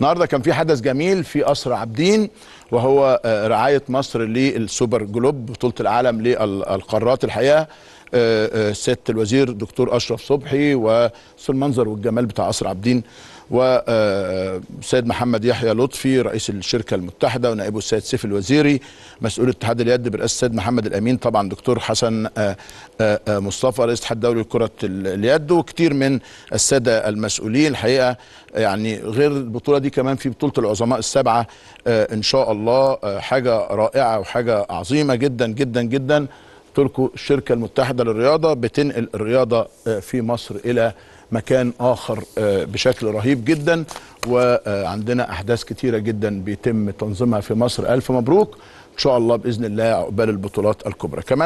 النهارده كان في حدث جميل في قصر عابدين وهو آه، رعايه مصر للسوبر جلوب بطوله العالم للقارات الحقيقه آه، آه، سياده الوزير دكتور اشرف صبحي وسي المنظر والجمال بتاع قصر عابدين وسيد آه، محمد يحيى لطفي رئيس الشركه المتحده ونائبه السيد سيف الوزيري مسؤول اتحاد اليد برئاسه السيد محمد الامين طبعا دكتور حسن مصطفى رئيس الاتحاد الدولي لكره اليد وكتير من الساده المسؤولين الحقيقه يعني غير البطوله دي كمان في بطوله العظماء السبعه ان شاء الله حاجه رائعه وحاجه عظيمه جدا جدا جدا قلت لكم الشركه المتحده للرياضه بتنقل الرياضه آه، في مصر الى مكان اخر آه، بشكل رهيب جدا وعندنا احداث كتيره جدا بيتم تنظيمها في مصر الف مبروك ان شاء الله باذن الله عقبال البطولات الكبرى كمان